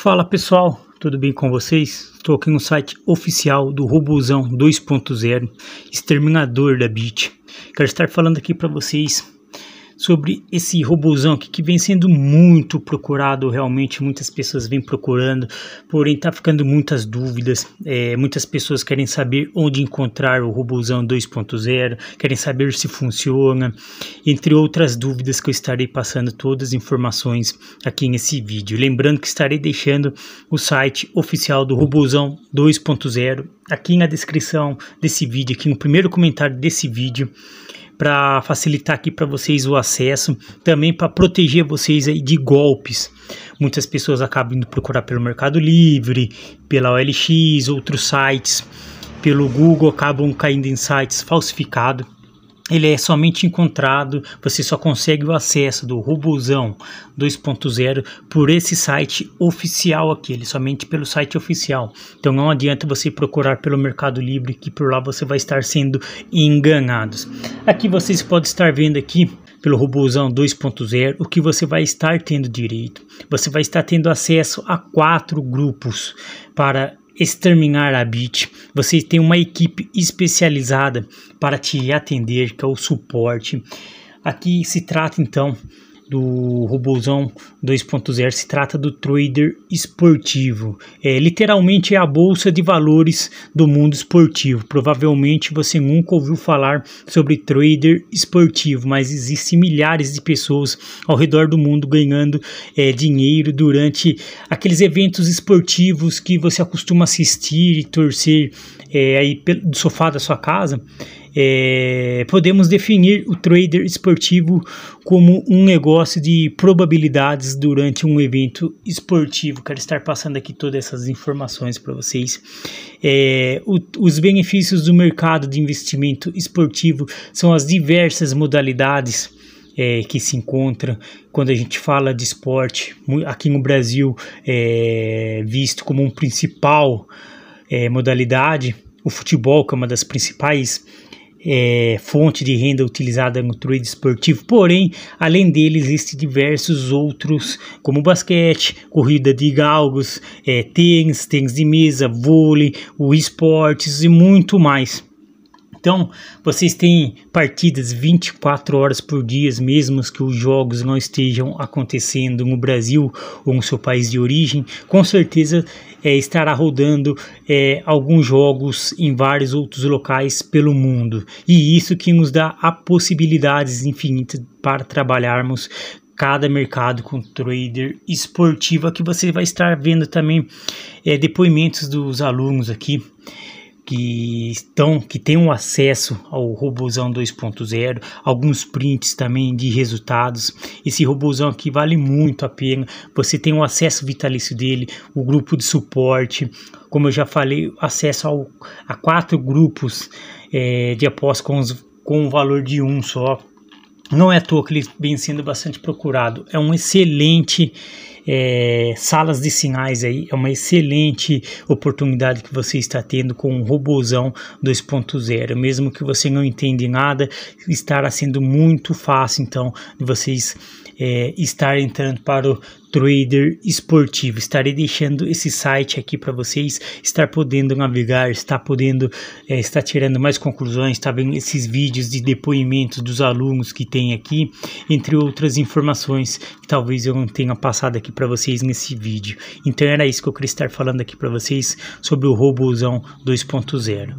Fala pessoal, tudo bem com vocês? Estou aqui no site oficial do Robozão 2.0, exterminador da Beat. Quero estar falando aqui para vocês sobre esse robozão que, que vem sendo muito procurado, realmente muitas pessoas vêm procurando, porém tá ficando muitas dúvidas, é, muitas pessoas querem saber onde encontrar o robozão 2.0, querem saber se funciona, entre outras dúvidas que eu estarei passando todas as informações aqui nesse vídeo. Lembrando que estarei deixando o site oficial do robozão 2.0 aqui na descrição desse vídeo, aqui no primeiro comentário desse vídeo, para facilitar aqui para vocês o acesso, também para proteger vocês aí de golpes. Muitas pessoas acabam indo procurar pelo Mercado Livre, pela OLX, outros sites, pelo Google, acabam caindo em sites falsificados ele é somente encontrado, você só consegue o acesso do Robozão 2.0 por esse site oficial aqui, ele somente pelo site oficial. Então não adianta você procurar pelo Mercado Livre que por lá você vai estar sendo enganados. Aqui vocês podem estar vendo aqui pelo Robozão 2.0, o que você vai estar tendo direito. Você vai estar tendo acesso a quatro grupos para exterminar a bit. Você tem uma equipe especializada para te atender, que é o suporte. Aqui se trata então do Robozão 2.0 se trata do trader esportivo. É, literalmente é a bolsa de valores do mundo esportivo. Provavelmente você nunca ouviu falar sobre trader esportivo, mas existem milhares de pessoas ao redor do mundo ganhando é, dinheiro durante aqueles eventos esportivos que você acostuma assistir e torcer é, aí do sofá da sua casa é, podemos definir o trader esportivo como um negócio de probabilidades durante um evento esportivo. Quero estar passando aqui todas essas informações para vocês. É, o, os benefícios do mercado de investimento esportivo são as diversas modalidades. É, que se encontra quando a gente fala de esporte aqui no Brasil é visto como um principal é, modalidade o futebol que é uma das principais é, fonte de renda utilizada no trade esportivo, porém, além dele, existem diversos outros, como basquete, corrida de galgos, é, tênis, tênis de mesa, vôlei, o esportes e muito mais. Então, vocês têm partidas 24 horas por dia, mesmo que os jogos não estejam acontecendo no Brasil ou no seu país de origem. Com certeza é, estará rodando é, alguns jogos em vários outros locais pelo mundo. E isso que nos dá a possibilidades infinitas para trabalharmos cada mercado com trader esportiva que você vai estar vendo também é, depoimentos dos alunos aqui que estão que têm um acesso ao Robozão 2.0, alguns prints também de resultados. Esse Robozão aqui vale muito a pena. Você tem o um acesso vitalício dele, o grupo de suporte, como eu já falei, acesso ao, a quatro grupos é, de apostas com, os, com o valor de um só. Não é à toa que ele vem sendo bastante procurado. É um excelente é, salas de sinais aí. É uma excelente oportunidade que você está tendo com o um robozão 2.0. Mesmo que você não entende nada, estará sendo muito fácil então de vocês é, estar entrando para o trader esportivo. Estarei deixando esse site aqui para vocês estar podendo navegar, estar podendo é, estar tirando mais conclusões, está vendo esses vídeos de depoimentos dos alunos que tem aqui, entre outras informações que talvez eu não tenha passado aqui para vocês nesse vídeo. Então era isso que eu queria estar falando aqui para vocês sobre o Robozão 2.0.